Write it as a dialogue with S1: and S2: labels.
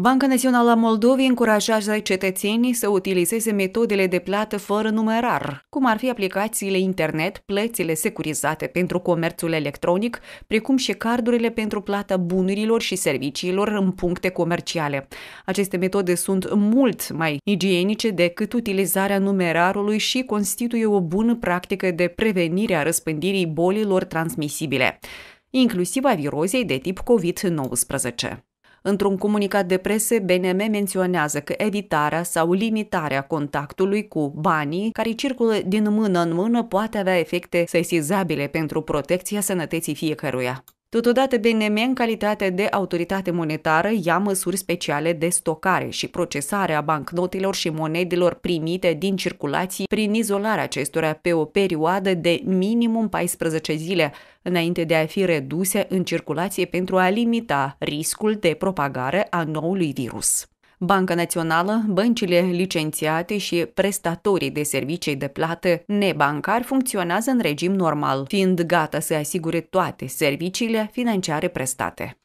S1: Banca Națională a Moldovei încurajează cetățenii să utilizeze metodele de plată fără numerar, cum ar fi aplicațiile internet, plățile securizate pentru comerțul electronic, precum și cardurile pentru plata bunurilor și serviciilor în puncte comerciale. Aceste metode sunt mult mai igienice decât utilizarea numerarului și constituie o bună practică de prevenire a răspândirii bolilor transmisibile, inclusiv a virozei de tip COVID-19. Într-un comunicat de presă, BNM menționează că evitarea sau limitarea contactului cu banii care circulă din mână în mână poate avea efecte sesizabile pentru protecția sănătății fiecăruia. Totodată, BNM, în calitate de autoritate monetară, ia măsuri speciale de stocare și procesare a bancnotelor și monedelor primite din circulații prin izolarea acestora pe o perioadă de minimum 14 zile, înainte de a fi reduse în circulație pentru a limita riscul de propagare a noului virus. Banca Națională, băncile licențiate și prestatorii de servicii de plată nebancari funcționează în regim normal, fiind gata să asigure toate serviciile financiare prestate.